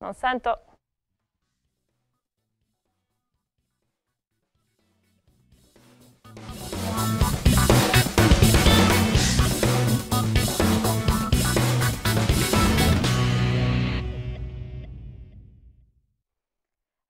Non sento.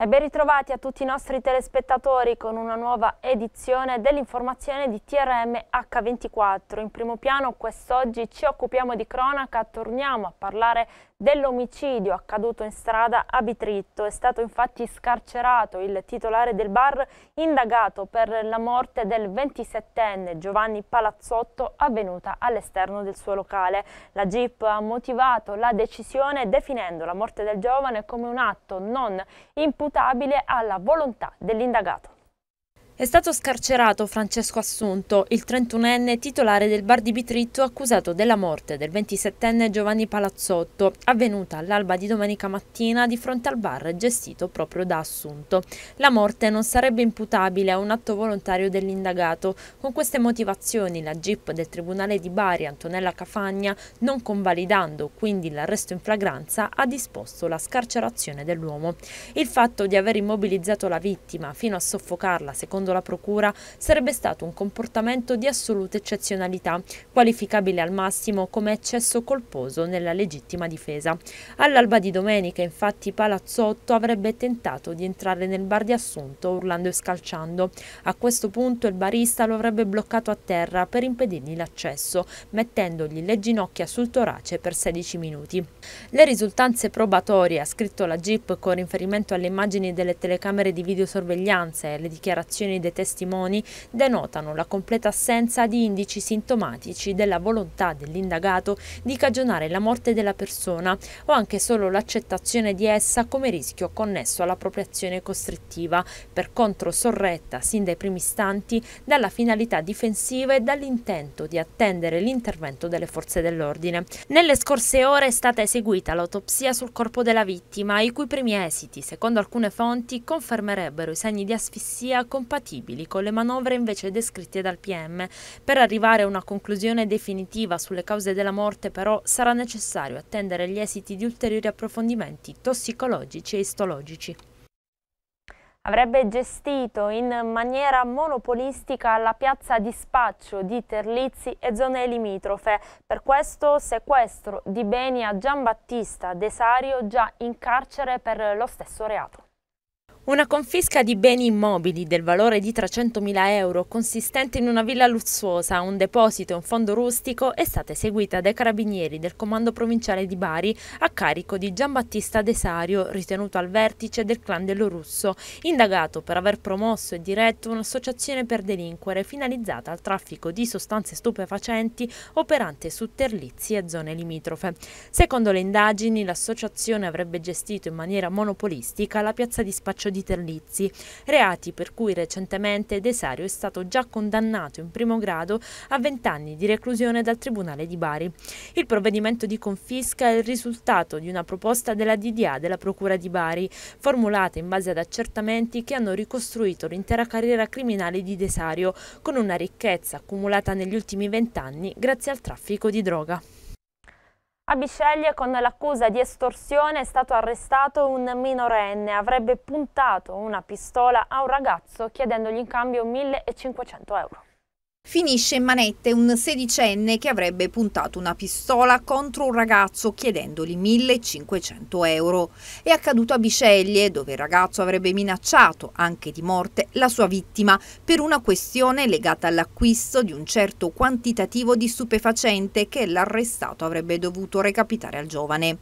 E ben ritrovati a tutti i nostri telespettatori con una nuova edizione dell'informazione di TRM H24. In primo piano quest'oggi ci occupiamo di cronaca, torniamo a parlare dell'omicidio accaduto in strada a Bitritto. È stato infatti scarcerato il titolare del bar indagato per la morte del 27enne Giovanni Palazzotto avvenuta all'esterno del suo locale. La GIP ha motivato la decisione definendo la morte del giovane come un atto non imputabile alla volontà dell'indagato. È stato scarcerato Francesco Assunto, il 31enne titolare del bar di Bitritto accusato della morte del 27enne Giovanni Palazzotto, avvenuta all'alba di domenica mattina di fronte al bar gestito proprio da Assunto. La morte non sarebbe imputabile a un atto volontario dell'indagato. Con queste motivazioni la GIP del Tribunale di Bari Antonella Cafagna, non convalidando quindi l'arresto in flagranza, ha disposto la scarcerazione dell'uomo. Il fatto di aver immobilizzato la vittima fino a soffocarla, secondo secondo la Procura, sarebbe stato un comportamento di assoluta eccezionalità, qualificabile al massimo come eccesso colposo nella legittima difesa. All'alba di domenica, infatti, Palazzotto avrebbe tentato di entrare nel bar di Assunto urlando e scalciando. A questo punto il barista lo avrebbe bloccato a terra per impedirgli l'accesso, mettendogli le ginocchia sul torace per 16 minuti. Le risultanze probatorie, ha scritto la GIP con riferimento alle immagini delle telecamere di videosorveglianza e alle dichiarazioni dichiarazioni dei testimoni denotano la completa assenza di indici sintomatici della volontà dell'indagato di cagionare la morte della persona o anche solo l'accettazione di essa come rischio connesso all'appropriazione costrittiva, per contro sorretta sin dai primi istanti dalla finalità difensiva e dall'intento di attendere l'intervento delle forze dell'ordine. Nelle scorse ore è stata eseguita l'autopsia sul corpo della vittima, i cui primi esiti, secondo alcune fonti, confermerebbero i segni di asfissia compatibili compatibili con le manovre invece descritte dal PM. Per arrivare a una conclusione definitiva sulle cause della morte però sarà necessario attendere gli esiti di ulteriori approfondimenti tossicologici e istologici avrebbe gestito in maniera monopolistica la piazza di spaccio di Terlizzi e zone limitrofe. Per questo sequestro di beni a Giambattista Desario già in carcere per lo stesso reato. Una confisca di beni immobili del valore di 300.000 euro consistente in una villa lussuosa, un deposito e un fondo rustico è stata eseguita dai carabinieri del comando provinciale di Bari a carico di Giambattista Desario, ritenuto al vertice del clan dello Russo, indagato per aver promosso e diretto un'associazione per delinquere finalizzata al traffico di sostanze stupefacenti operante su terlizi e zone limitrofe. Secondo le indagini, l'associazione avrebbe gestito in maniera monopolistica la piazza di spaccio di di Terlizzi, reati per cui recentemente Desario è stato già condannato in primo grado a 20 anni di reclusione dal Tribunale di Bari. Il provvedimento di confisca è il risultato di una proposta della DDA della Procura di Bari, formulata in base ad accertamenti che hanno ricostruito l'intera carriera criminale di Desario, con una ricchezza accumulata negli ultimi 20 anni grazie al traffico di droga. A Bisceglie con l'accusa di estorsione è stato arrestato un minorenne. Avrebbe puntato una pistola a un ragazzo chiedendogli in cambio 1500 euro. Finisce in manette un sedicenne che avrebbe puntato una pistola contro un ragazzo chiedendogli 1500 euro. È accaduto a Biceglie, dove il ragazzo avrebbe minacciato, anche di morte, la sua vittima per una questione legata all'acquisto di un certo quantitativo di stupefacente che l'arrestato avrebbe dovuto recapitare al giovane.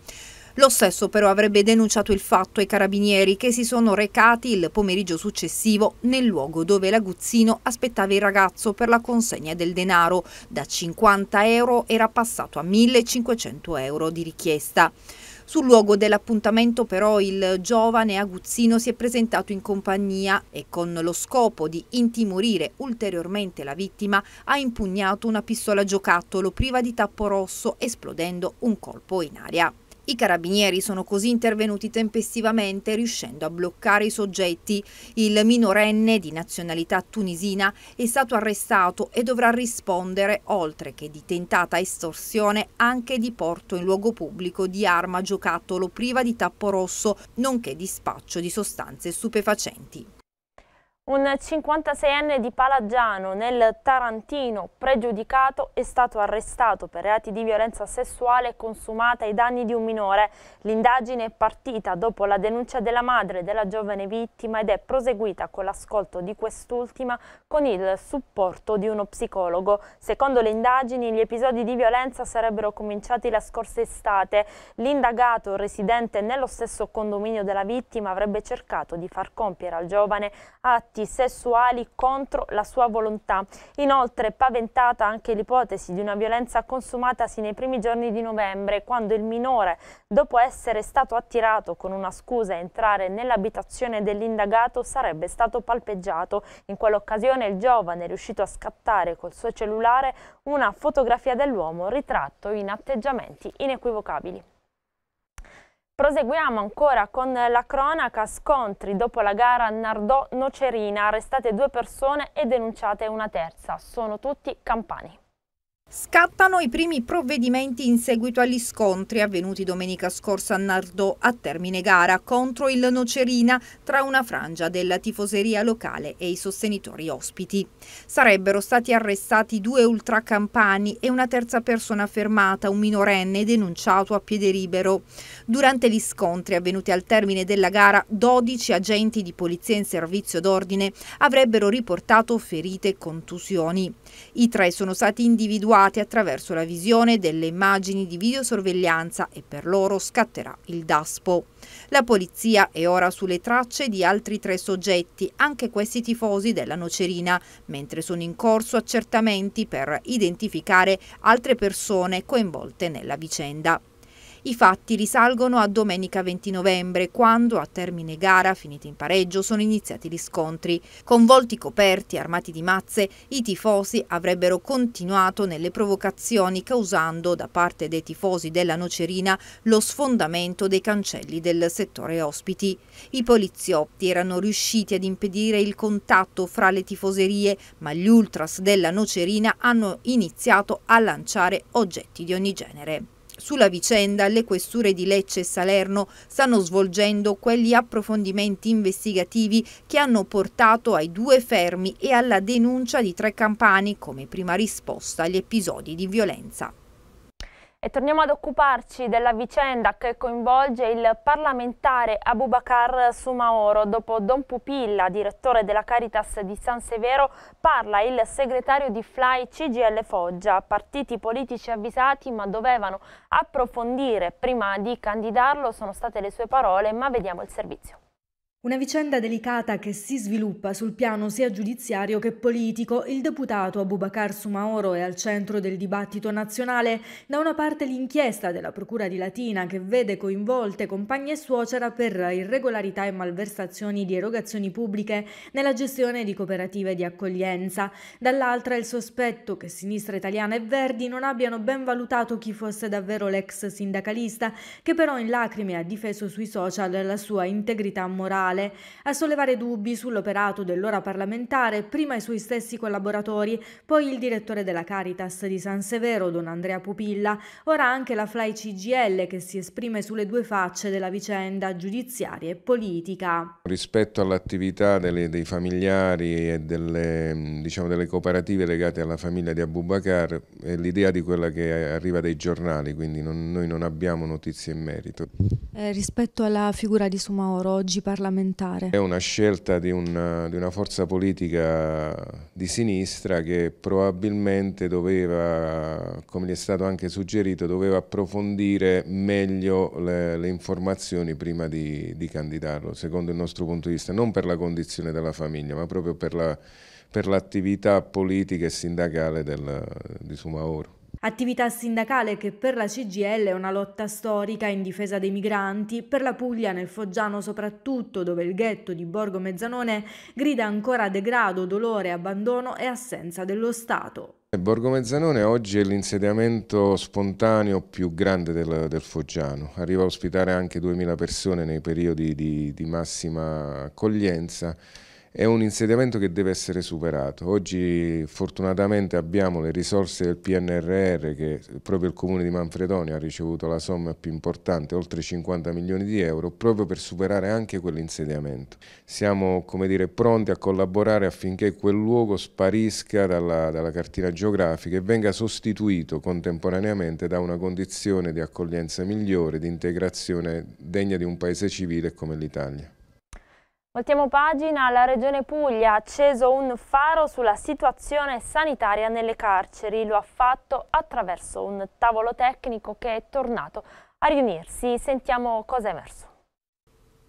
Lo stesso però avrebbe denunciato il fatto ai carabinieri che si sono recati il pomeriggio successivo nel luogo dove l'Aguzzino aspettava il ragazzo per la consegna del denaro. Da 50 euro era passato a 1500 euro di richiesta. Sul luogo dell'appuntamento però il giovane Aguzzino si è presentato in compagnia e con lo scopo di intimorire ulteriormente la vittima ha impugnato una pistola giocattolo priva di tappo rosso esplodendo un colpo in aria. I carabinieri sono così intervenuti tempestivamente riuscendo a bloccare i soggetti. Il minorenne di nazionalità tunisina è stato arrestato e dovrà rispondere, oltre che di tentata estorsione, anche di porto in luogo pubblico di arma giocattolo priva di tappo rosso, nonché di spaccio di sostanze stupefacenti. Un 56enne di Palaggiano nel Tarantino, pregiudicato, è stato arrestato per reati di violenza sessuale consumata ai danni di un minore. L'indagine è partita dopo la denuncia della madre della giovane vittima ed è proseguita con l'ascolto di quest'ultima con il supporto di uno psicologo. Secondo le indagini, gli episodi di violenza sarebbero cominciati la scorsa estate. L'indagato, residente nello stesso condominio della vittima, avrebbe cercato di far compiere al giovane atti atti sessuali contro la sua volontà. Inoltre è paventata anche l'ipotesi di una violenza consumatasi nei primi giorni di novembre, quando il minore, dopo essere stato attirato con una scusa a entrare nell'abitazione dell'indagato, sarebbe stato palpeggiato. In quell'occasione il giovane è riuscito a scattare col suo cellulare una fotografia dell'uomo ritratto in atteggiamenti inequivocabili. Proseguiamo ancora con la cronaca scontri dopo la gara Nardò-Nocerina, arrestate due persone e denunciate una terza. Sono tutti campani. Scattano i primi provvedimenti in seguito agli scontri avvenuti domenica scorsa a Nardò a termine gara contro il Nocerina tra una frangia della tifoseria locale e i sostenitori ospiti. Sarebbero stati arrestati due ultracampani e una terza persona fermata, un minorenne denunciato a piede libero. Durante gli scontri avvenuti al termine della gara 12 agenti di polizia in servizio d'ordine avrebbero riportato ferite e contusioni. I tre sono stati individuati attraverso la visione delle immagini di videosorveglianza e per loro scatterà il DASPO. La polizia è ora sulle tracce di altri tre soggetti, anche questi tifosi della Nocerina, mentre sono in corso accertamenti per identificare altre persone coinvolte nella vicenda. I fatti risalgono a domenica 20 novembre, quando a termine gara, finita in pareggio, sono iniziati gli scontri. Con volti coperti, armati di mazze, i tifosi avrebbero continuato nelle provocazioni causando da parte dei tifosi della Nocerina lo sfondamento dei cancelli del settore ospiti. I poliziotti erano riusciti ad impedire il contatto fra le tifoserie, ma gli ultras della Nocerina hanno iniziato a lanciare oggetti di ogni genere. Sulla vicenda le questure di Lecce e Salerno stanno svolgendo quegli approfondimenti investigativi che hanno portato ai due fermi e alla denuncia di tre campani come prima risposta agli episodi di violenza. E torniamo ad occuparci della vicenda che coinvolge il parlamentare Abubakar Sumaoro. Dopo Don Pupilla, direttore della Caritas di San Severo, parla il segretario di Fly CGL Foggia. Partiti politici avvisati ma dovevano approfondire prima di candidarlo, sono state le sue parole, ma vediamo il servizio. Una vicenda delicata che si sviluppa sul piano sia giudiziario che politico. Il deputato Abubakar Sumaoro è al centro del dibattito nazionale. Da una parte l'inchiesta della Procura di Latina che vede coinvolte compagna e suocera per irregolarità e malversazioni di erogazioni pubbliche nella gestione di cooperative di accoglienza. Dall'altra il sospetto che Sinistra Italiana e Verdi non abbiano ben valutato chi fosse davvero l'ex sindacalista che però in lacrime ha difeso sui social la sua integrità morale Statale a sollevare dubbi sull'operato dell'ora parlamentare prima i suoi stessi collaboratori, poi il direttore della Caritas di San Severo, don Andrea Pupilla, ora anche la Fly CGL che si esprime sulle due facce della vicenda giudiziaria e politica. Rispetto all'attività dei familiari e delle, diciamo, delle cooperative legate alla famiglia di Abubakar, è l'idea di quella che arriva dai giornali, quindi non, noi non abbiamo notizie in merito. Eh, rispetto alla figura di Sumaoro, oggi parlamentare, parlamentare. È una scelta di una, di una forza politica di sinistra che probabilmente doveva, come gli è stato anche suggerito, doveva approfondire meglio le, le informazioni prima di, di candidarlo, secondo il nostro punto di vista, non per la condizione della famiglia, ma proprio per la l'attività politica e sindacale del, di Sumaoro. Attività sindacale che per la CGL è una lotta storica in difesa dei migranti, per la Puglia nel Foggiano soprattutto, dove il ghetto di Borgo Mezzanone grida ancora degrado, dolore, abbandono e assenza dello Stato. Borgo Mezzanone oggi è l'insediamento spontaneo più grande del, del, Foggiano, arriva a ospitare anche 2000 persone nei periodi di, di massima accoglienza è un insediamento che deve essere superato. Oggi fortunatamente abbiamo le risorse del PNRR che proprio il Comune di Manfredonia ha ricevuto la somma più importante, oltre 50 milioni di euro, proprio per superare anche quell'insediamento. Siamo come dire, pronti a collaborare affinché quel luogo sparisca dalla, dalla cartina geografica e venga sostituito contemporaneamente da una condizione di accoglienza migliore, di integrazione degna di un paese civile come l'Italia. Voltiamo pagina, la Regione Puglia ha acceso un faro sulla situazione sanitaria nelle carceri, lo ha fatto attraverso un tavolo tecnico che è tornato a riunirsi. Sentiamo cosa è emerso.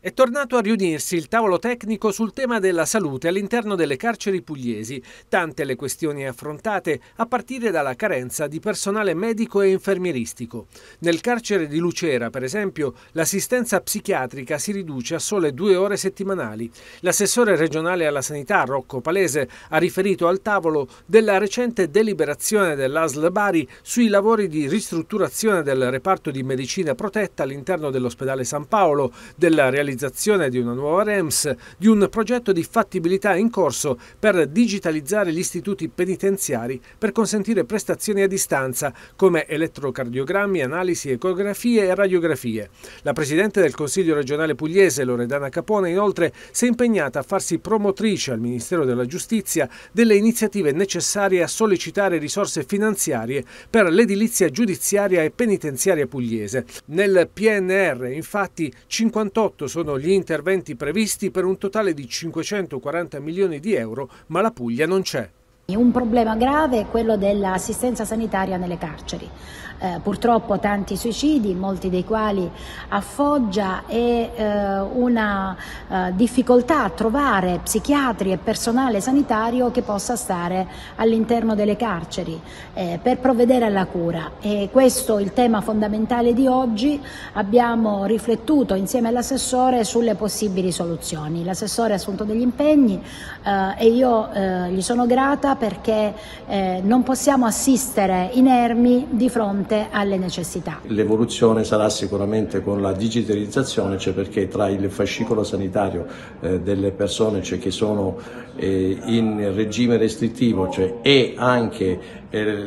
È tornato a riunirsi il tavolo tecnico sul tema della salute all'interno delle carceri pugliesi, tante le questioni affrontate a partire dalla carenza di personale medico e infermieristico. Nel carcere di Lucera, per esempio, l'assistenza psichiatrica si riduce a sole due ore settimanali. L'assessore regionale alla sanità, Rocco Palese, ha riferito al tavolo della recente deliberazione dell'ASL Bari sui lavori di ristrutturazione del reparto di medicina protetta all'interno dell'ospedale San Paolo, della realizzazione realizzazione di una nuova REMS, di un progetto di fattibilità in corso per digitalizzare gli istituti penitenziari per consentire prestazioni a distanza come elettrocardiogrammi, analisi, ecografie e radiografie. La Presidente del Consiglio regionale pugliese, Loredana Capone, inoltre si è impegnata a farsi promotrice al Ministero della Giustizia delle iniziative necessarie a sollecitare risorse finanziarie per l'edilizia giudiziaria e penitenziaria pugliese. Nel PNR, infatti, 58 sono sono gli interventi previsti per un totale di 540 milioni di euro, ma la Puglia non c'è. Un problema grave è quello dell'assistenza sanitaria nelle carceri eh, purtroppo tanti suicidi, molti dei quali a Foggia e eh, una eh, difficoltà a trovare psichiatri e personale sanitario che possa stare all'interno delle carceri eh, per provvedere alla cura. E questo è il tema fondamentale di oggi. Abbiamo riflettuto insieme all'assessore sulle possibili soluzioni. L'assessore ha assunto degli impegni eh, e io eh, gli sono grata perché non possiamo assistere inermi di fronte fronte alle necessità. L'evoluzione sarà sicuramente con la digitalizzazione, cioè perché tra il fascicolo sanitario eh, delle persone cioè che sono eh, in regime restrittivo cioè, e anche eh,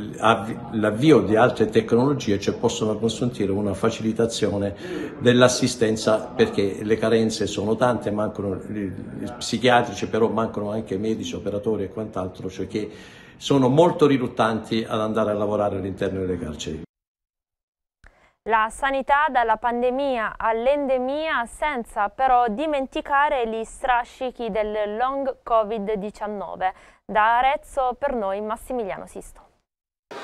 l'avvio di altre tecnologie cioè, possono consentire una facilitazione dell'assistenza perché le carenze sono tante, mancano i psichiatrici, però mancano anche medici, operatori e quant'altro, cioè che sono molto riluttanti ad andare a lavorare all'interno delle carceri la sanità dalla pandemia all'endemia senza però dimenticare gli strascichi del long Covid-19. Da Arezzo per noi Massimiliano Sisto.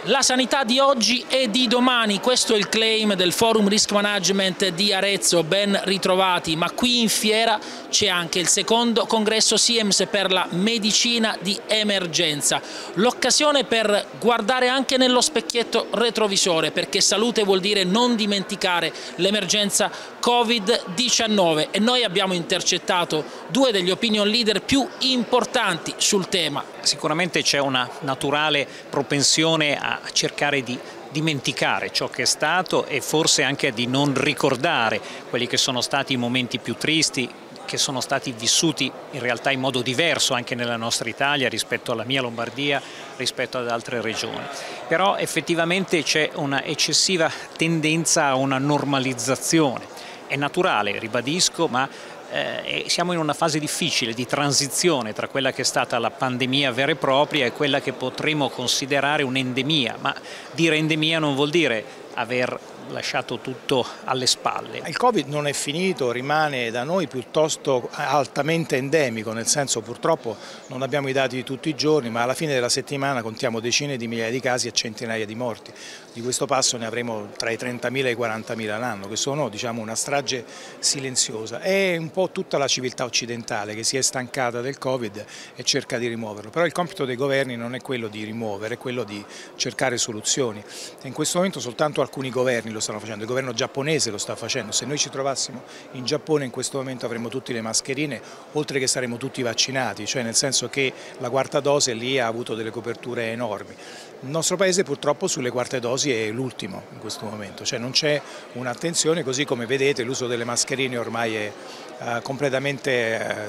La sanità di oggi e di domani, questo è il claim del Forum Risk Management di Arezzo, ben ritrovati, ma qui in fiera c'è anche il secondo congresso SIEMS per la medicina di emergenza. L'occasione per guardare anche nello specchietto retrovisore, perché salute vuol dire non dimenticare l'emergenza Covid-19 e noi abbiamo intercettato due degli opinion leader più importanti sul tema. Sicuramente c'è una naturale propensione a cercare di dimenticare ciò che è stato e forse anche di non ricordare quelli che sono stati i momenti più tristi, che sono stati vissuti in realtà in modo diverso anche nella nostra Italia rispetto alla mia Lombardia, rispetto ad altre regioni. Però effettivamente c'è una eccessiva tendenza a una normalizzazione. È naturale, ribadisco, ma eh, siamo in una fase difficile di transizione tra quella che è stata la pandemia vera e propria e quella che potremmo considerare un'endemia, ma dire endemia non vuol dire aver lasciato tutto alle spalle. Il Covid non è finito, rimane da noi piuttosto altamente endemico, nel senso purtroppo non abbiamo i dati di tutti i giorni, ma alla fine della settimana contiamo decine di migliaia di casi e centinaia di morti. Di questo passo ne avremo tra i 30.000 e i 40.000 all'anno, che sono diciamo, una strage silenziosa. È un po' tutta la civiltà occidentale che si è stancata del Covid e cerca di rimuoverlo, però il compito dei governi non è quello di rimuovere, è quello di cercare soluzioni. In questo momento soltanto alcuni governi lo stanno facendo, il governo giapponese lo sta facendo, se noi ci trovassimo in Giappone in questo momento avremmo tutte le mascherine, oltre che saremmo tutti vaccinati, cioè nel senso che la quarta dose lì ha avuto delle coperture enormi. Il nostro Paese purtroppo sulle quarte dosi è l'ultimo in questo momento, cioè non c'è un'attenzione, così come vedete l'uso delle mascherine ormai è eh, completamente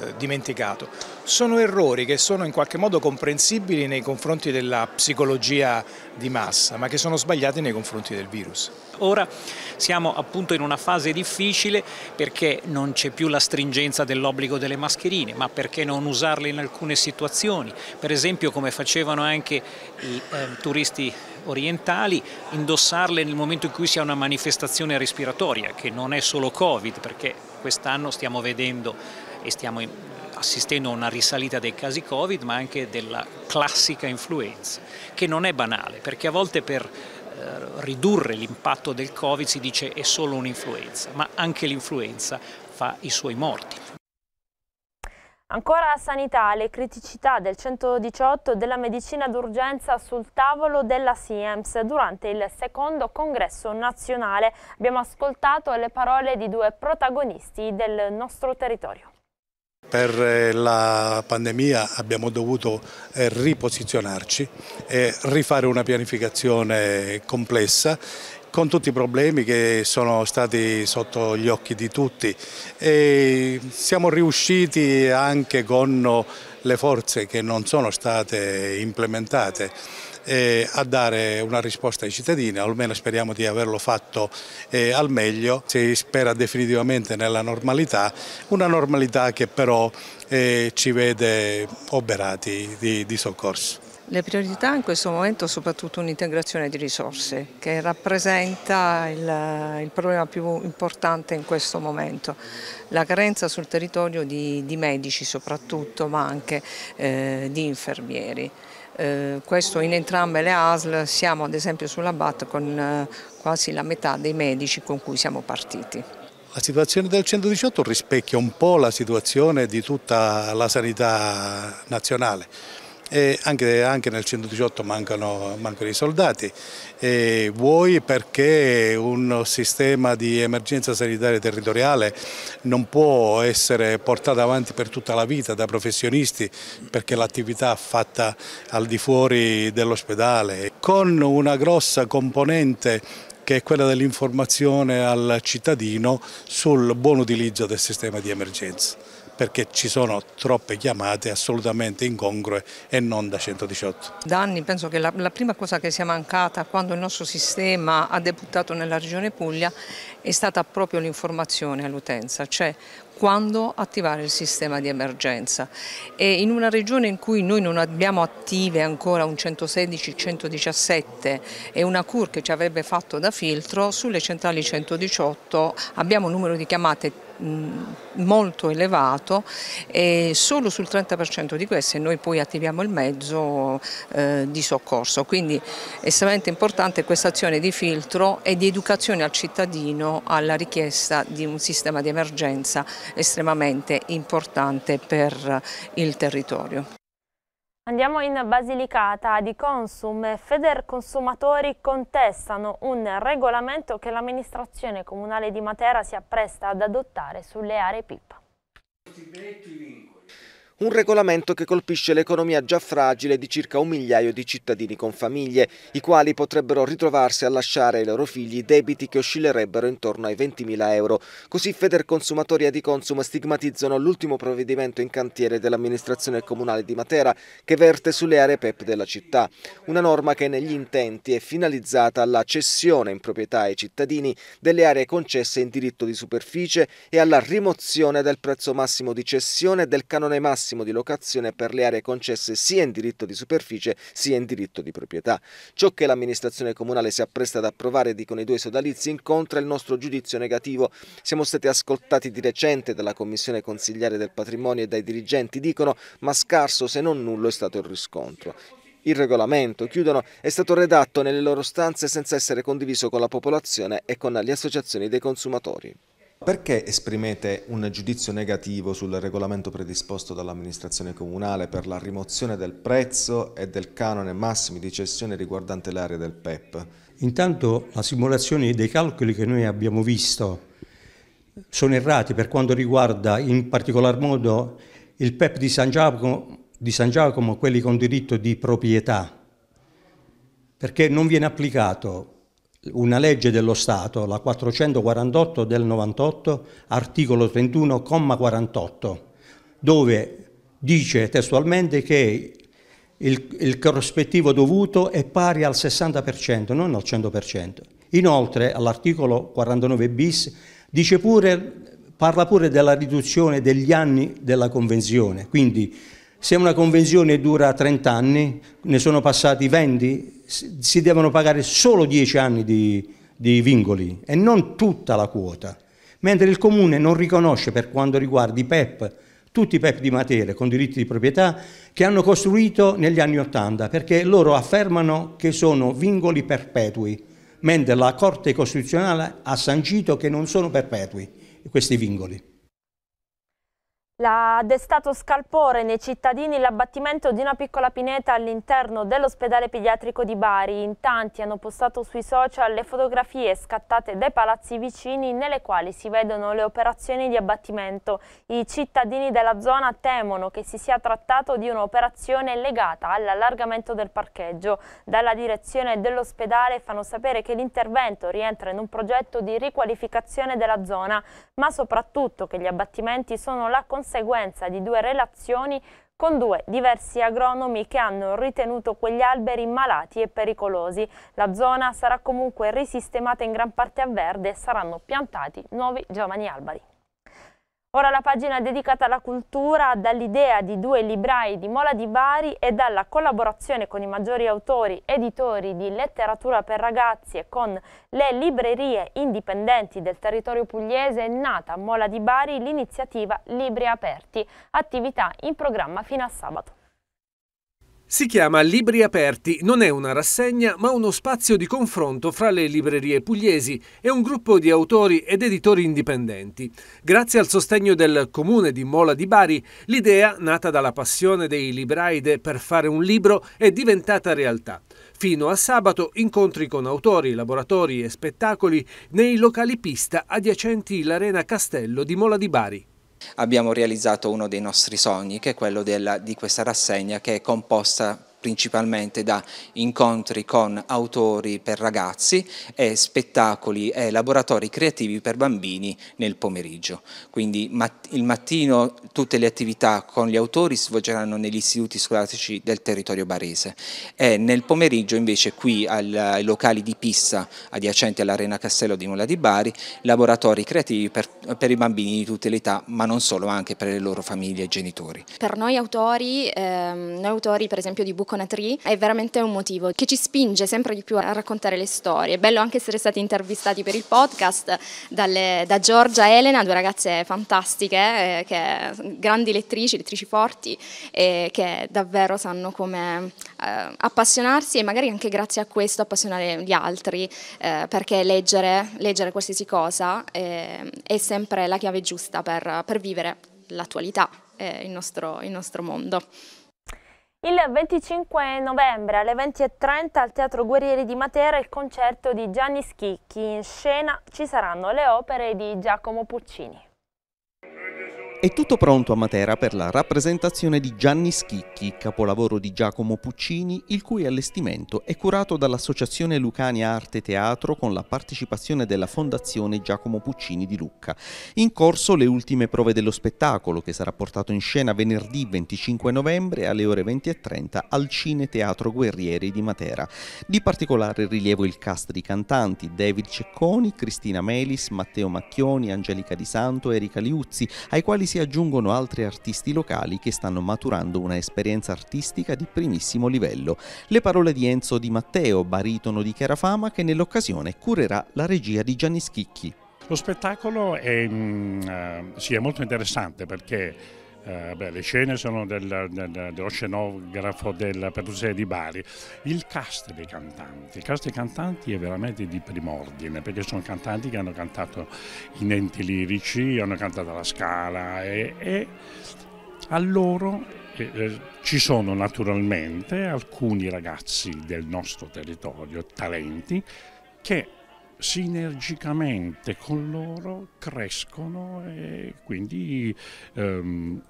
eh, dimenticato. Sono errori che sono in qualche modo comprensibili nei confronti della psicologia di massa, ma che sono sbagliati nei confronti del virus. Ora siamo appunto in una fase difficile perché non c'è più la stringenza dell'obbligo delle mascherine, ma perché non usarle in alcune situazioni, per esempio come facevano anche i... Eh, turisti orientali, indossarle nel momento in cui si ha una manifestazione respiratoria, che non è solo Covid, perché quest'anno stiamo vedendo e stiamo assistendo a una risalita dei casi Covid, ma anche della classica influenza, che non è banale, perché a volte per eh, ridurre l'impatto del Covid si dice è solo un'influenza, ma anche l'influenza fa i suoi morti. Ancora a sanità, le criticità del 118 della medicina d'urgenza sul tavolo della SIEMS durante il secondo congresso nazionale. Abbiamo ascoltato le parole di due protagonisti del nostro territorio. Per eh, la pandemia abbiamo dovuto eh, riposizionarci, e rifare una pianificazione complessa con tutti i problemi che sono stati sotto gli occhi di tutti e siamo riusciti anche con le forze che non sono state implementate eh, a dare una risposta ai cittadini, almeno speriamo di averlo fatto eh, al meglio, si spera definitivamente nella normalità, una normalità che però eh, ci vede oberati di, di soccorso. Le priorità in questo momento è soprattutto un'integrazione di risorse che rappresenta il, il, problema più importante in questo momento. La carenza sul territorio di, di medici soprattutto ma anche eh, di infermieri. Eh, questo in entrambe le ASL siamo ad esempio sulla BAT con eh, quasi la metà dei medici con cui siamo partiti. La situazione del 118 rispecchia un po' la situazione di tutta la sanità nazionale anche, anche, nel 118 mancano, mancano i soldati, e vuoi perché un sistema di emergenza sanitaria territoriale non può essere portato avanti per tutta la vita da professionisti perché l'attività è fatta al di fuori dell'ospedale con una grossa componente che è quella dell'informazione al cittadino sul buon utilizzo del sistema di emergenza perché ci sono troppe chiamate assolutamente incongrue e non da 118. Da anni penso che la, la prima cosa che sia mancata quando il nostro sistema ha deputato nella regione Puglia è stata proprio l'informazione all'utenza, cioè quando attivare il sistema di emergenza. E in una regione in cui noi non abbiamo attive ancora un 116, 117 e una CUR che ci avrebbe fatto da filtro, sulle centrali 118 abbiamo un numero di chiamate Mm, molto elevato e solo sul 30% di queste noi poi attiviamo il mezzo eh, di soccorso, quindi è estremamente importante questa azione di filtro e di educazione al cittadino alla richiesta di un sistema di emergenza estremamente importante per il territorio. Andiamo in Basilicata, di Consum e Federconsumatori contestano un regolamento che l'amministrazione comunale di Matera si appresta ad adottare sulle aree PIP un regolamento che colpisce l'economia già fragile di circa un migliaio di cittadini con famiglie, i quali potrebbero ritrovarsi a lasciare ai loro figli debiti che oscillerebbero intorno ai 20.000 euro. Così Feder Federconsumatori e Adiconsum stigmatizzano l'ultimo provvedimento in cantiere dell'amministrazione comunale di Matera che verte sulle aree PEP della città. Una norma che negli intenti è finalizzata alla cessione in proprietà ai cittadini delle aree concesse in diritto di superficie e alla rimozione del prezzo massimo di cessione del canone massimo massimo di locazione per le aree concesse sia in diritto di superficie sia in diritto di proprietà. Ciò che l'amministrazione comunale si appresta ad approvare, dicono i due sodalizi, incontra il nostro giudizio negativo. Siamo stati ascoltati di recente dalla Commissione Consigliare del Patrimonio e dai dirigenti, dicono, ma scarso se non nullo è stato il riscontro. Il regolamento, chiudono, è stato redatto nelle loro stanze senza essere condiviso con la popolazione e con le associazioni dei consumatori. Perché esprimete un giudizio negativo sul regolamento predisposto dall'amministrazione comunale per la rimozione del prezzo e del canone massimi di cessione riguardante l'area del PEP? Intanto la simulazione dei calcoli che noi abbiamo visto sono errati per quanto riguarda in particolar modo il PEP di San Giacomo, di San Giacomo quelli con diritto di proprietà, perché non viene applicato una legge dello Stato, la 448 del 98, articolo 31,48, dove dice testualmente che il, il corrispettivo dovuto è pari al 60%, non al 100%. Inoltre all'articolo 49 bis dice pure, parla pure della riduzione degli anni della Convenzione, quindi se una convenzione dura 30 anni, ne sono passati 20, si devono pagare solo 10 anni di, di vincoli e non tutta la quota. Mentre il Comune non riconosce per quanto riguarda i PEP, tutti i PEP di Matera con diritti di proprietà che hanno costruito negli anni Ottanta perché loro affermano che sono vincoli perpetui, mentre la Corte Costituzionale ha sancito che non sono perpetui questi vincoli l'ha destato scalpore nei cittadini l'abbattimento di una piccola pineta all'interno dell'ospedale pediatrico di Bari. In tanti hanno postato sui social le fotografie scattate dai palazzi vicini nelle quali si vedono le operazioni di abbattimento. I cittadini della zona temono che si sia trattato di un'operazione legata all'allargamento del parcheggio. Dalla direzione dell'ospedale fanno sapere che l'intervento rientra in un progetto di riqualificazione della zona, ma soprattutto che gli abbattimenti sono la conseguenza conseguenza di due relazioni con due diversi agronomi che hanno ritenuto quegli alberi malati e pericolosi. La zona sarà comunque risistemata in gran parte a verde e saranno piantati nuovi giovani alberi. Ora la pagina dedicata alla cultura dall'idea di due librai di Mola di Bari e dalla collaborazione con i maggiori autori editori di letteratura per ragazzi e con le librerie indipendenti del territorio pugliese è nata a Mola di Bari l'iniziativa Libri Aperti, attività in programma fino a sabato. Si chiama Libri Aperti, non è una rassegna ma uno spazio di confronto fra le librerie pugliesi e un gruppo di autori ed editori indipendenti. Grazie al sostegno del comune di Mola di Bari, l'idea, nata dalla passione dei libraide per fare un libro, è diventata realtà. Fino a sabato incontri con autori, laboratori e spettacoli nei locali pista adiacenti l'Arena Castello di Mola di Bari abbiamo realizzato uno dei nostri sogni che è quello della, di questa rassegna che è composta principalmente da incontri con autori per ragazzi e spettacoli e laboratori creativi per bambini nel pomeriggio. Quindi il mattino tutte le attività con gli autori si svolgeranno negli istituti scolastici del territorio barese e nel pomeriggio invece qui ai locali di Pissa adiacenti all'Arena Castello di Nulla di Bari laboratori creativi per, per, i bambini di tutte le età ma non solo anche per le loro famiglie e genitori. Per noi autori, ehm, noi autori per esempio di Bucca Conatri è veramente un motivo che ci spinge sempre di più a raccontare le storie. È bello anche essere stati intervistati per il podcast dalle, da Giorgia e Elena, due ragazze fantastiche, eh, che, grandi lettrici, lettrici forti, eh, che davvero sanno come eh, appassionarsi e magari anche grazie a questo appassionare gli altri, eh, perché leggere, leggere, qualsiasi cosa eh, è sempre la chiave giusta per, per vivere l'attualità, eh, il nostro, il nostro mondo. Il 25 novembre alle 20.30 al Teatro Guerrieri di Matera il concerto di Gianni Schicchi. In scena ci saranno le opere di Giacomo Puccini. È tutto pronto a Matera per la rappresentazione di Gianni Schicchi, capolavoro di Giacomo Puccini, il cui allestimento è curato dall'Associazione Lucania Arte Teatro con la partecipazione della Fondazione Giacomo Puccini di Lucca. In corso le ultime prove dello spettacolo, che sarà portato in scena venerdì 25 novembre alle ore 20.30 al Cine Teatro Guerrieri di Matera. Di particolare rilievo il cast di cantanti David Cecconi, Cristina Melis, Matteo Macchioni, Angelica Di Santo, Erika Liuzzi, ai quali si aggiungono altri artisti locali che stanno maturando una esperienza artistica di primissimo livello. Le parole di Enzo Di Matteo, baritono di chiara che nell'occasione curerà la regia di Gianni Schicchi. Lo spettacolo è, mm, eh, sì, è molto interessante perché eh, beh, le scene sono del, del, dell'oceanografo della Pertusia di Bari. Il cast dei cantanti, il cast dei cantanti è veramente di prim'ordine perché sono cantanti che hanno cantato in enti lirici, hanno cantato alla Scala e, e a loro eh, eh ci sono naturalmente alcuni ragazzi del nostro territorio, talenti, che sinergicamente con loro crescono e quindi ehm,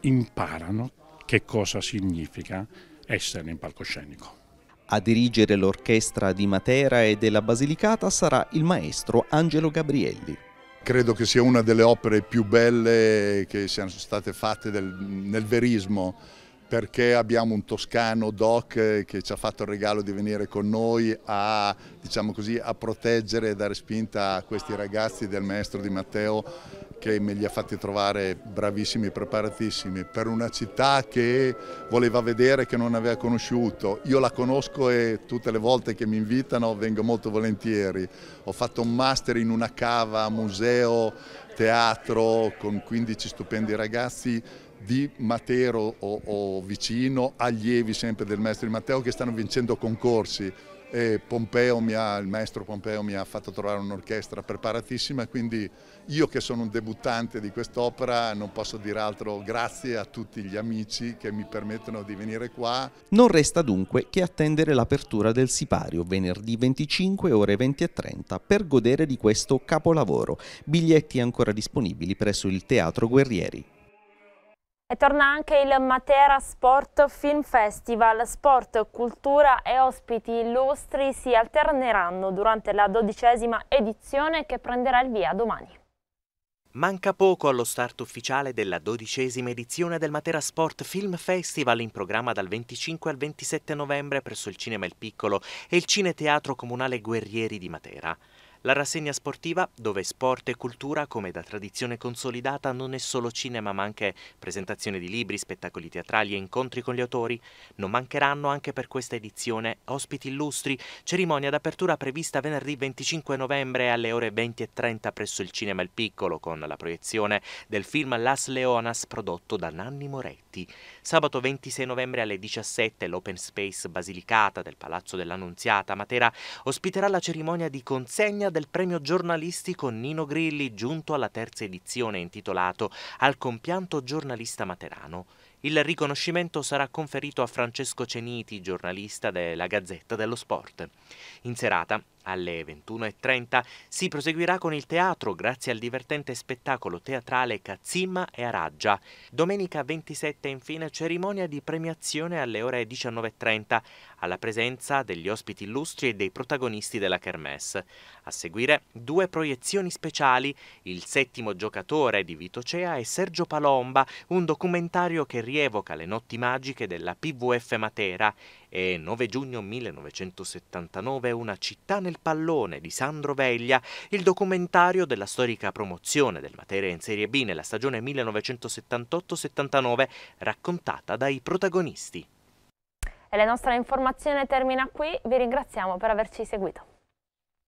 imparano che cosa significa essere in palcoscenico. A dirigere l'orchestra di Matera e della Basilicata sarà il maestro Angelo Gabrielli. Credo che sia una delle opere più belle che siano state fatte del, nel verismo perché abbiamo un toscano doc eh, che ci ha fatto il regalo di venire con noi a, diciamo così, a proteggere e dare spinta a questi ragazzi del maestro di Matteo che me li ha fatti trovare bravissimi, preparatissimi, per una città che voleva vedere, che non aveva conosciuto. Io la conosco e tutte le volte che mi invitano vengo molto volentieri. Ho fatto un master in una cava, museo, teatro con 15 stupendi ragazzi di Matero o, o vicino, allievi sempre del maestro di Matteo che stanno vincendo concorsi. Pompeo ha, il maestro Pompeo mi ha fatto trovare un'orchestra preparatissima, quindi io che sono un debuttante di quest'opera non posso dire altro grazie a tutti gli amici che mi permettono di venire qua. Non resta dunque che attendere l'apertura del Sipario venerdì 25 ore 20 e 30 per godere di questo capolavoro. Biglietti ancora disponibili presso il Teatro Guerrieri. E torna anche il Matera Sport Film Festival. Sport, cultura e ospiti illustri si alterneranno durante la dodicesima edizione che prenderà il via domani. Manca poco allo start ufficiale della dodicesima edizione del Matera Sport Film Festival in programma dal 25 al 27 novembre presso il Cinema Il Piccolo e il Cineteatro Comunale Guerrieri di Matera. La rassegna sportiva, dove sport e cultura, come da tradizione consolidata, non è solo cinema ma anche presentazione di libri, spettacoli teatrali e incontri con gli autori, non mancheranno anche per questa edizione ospiti illustri, cerimonia d'apertura prevista venerdì 25 novembre alle ore 20.30 presso il Cinema Il Piccolo con la proiezione del film Las Leonas prodotto da Nanni Moretti. Sabato 26 novembre alle 17 l'Open Space Basilicata del Palazzo dell'Annunziata Matera ospiterà la cerimonia di consegna del premio giornalistico Nino Grilli giunto alla terza edizione intitolato Al compianto giornalista materano. Il riconoscimento sarà conferito a Francesco Ceniti, giornalista della Gazzetta dello Sport. In serata alle 21.30 si proseguirà con il teatro grazie al divertente spettacolo teatrale Cazzimma e Araggia. Domenica 27 infine cerimonia di premiazione alle ore 19.30 alla presenza degli ospiti illustri e dei protagonisti della kermesse. A seguire due proiezioni speciali, Il settimo giocatore di Vito Cea e Sergio Palomba, un documentario che rievoca le notti magiche della PVF Matera e 9 giugno 1979 Una città nel pallone di Sandro Veglia, il documentario della storica promozione del Materia in Serie B nella stagione 1978-79 raccontata dai protagonisti. E la nostra informazione termina qui, vi ringraziamo per averci seguito.